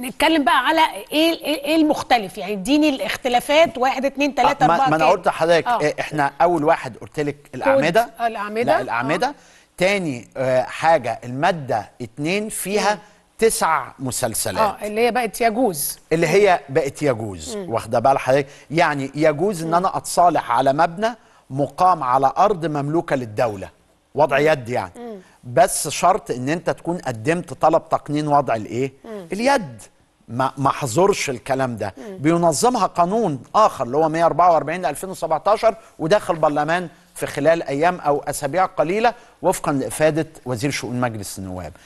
نتكلم بقى على ايه ايه المختلف يعني اديني الاختلافات واحد اتنين تلاته اربعه ما انا قلت لحضرتك آه. إيه، احنا اول واحد قلت لك الاعمده آه، الاعمده لا الاعمده آه. تاني آه، حاجه الماده اتنين فيها مم. تسع مسلسلات اه اللي هي بقت يجوز اللي هي بقت يجوز واخده بال حضرتك يعني يجوز ان انا اتصالح على مبنى مقام على ارض مملوكه للدوله وضع يد يعني بس شرط ان انت تكون قدمت طلب تقنين وضع الايه اليد ما ما حظرش الكلام ده بينظمها قانون اخر اللي هو 144 ل 2017 وداخل برلمان في خلال ايام او اسابيع قليله وفقا لافاده وزير شؤون مجلس النواب